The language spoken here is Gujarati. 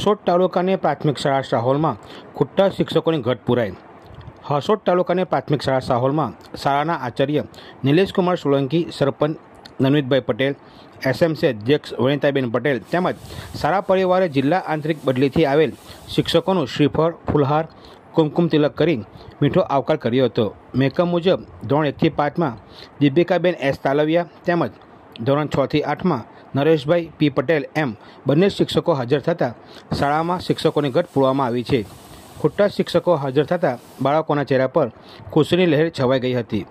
હસોદ તાલુકાની પ્રાથમિક શાળા સાહોલમાં ખોટા શિક્ષકોની ઘટ પુરાઈ હસોદ તાલુકાની પ્રાથમિક શાળા સાહોલમાં શાળાના આચાર્ય નિલેશકુમાર સોલંકી સરપંચ નવનીતભાઈ પટેલ એસએમસી અધ્યક્ષ વનિતાબેન પટેલ તેમજ શાળા પરિવારે જિલ્લા આંતરિક બદલીથી આવેલ શિક્ષકોનું શ્રીફળ ફુલહાર કુમકુમ તિલક કરી મીઠો આવકાર કર્યો હતો મેકમ મુજબ ધોરણ એકથી પાંચમાં દીપિકાબેન એસ તાલવિયા તેમજ ધોરણ છથી આઠમાં નરેશભાઈ પી પટેલ એમ બંને શિક્ષકો હાજર થતાં શાળામાં શિક્ષકોની ઘટ પૂરવામાં આવી છે ખોટા શિક્ષકો હાજર થતાં બાળકોના ચહેરા પર ખુશીની લહેર છવાઈ ગઈ હતી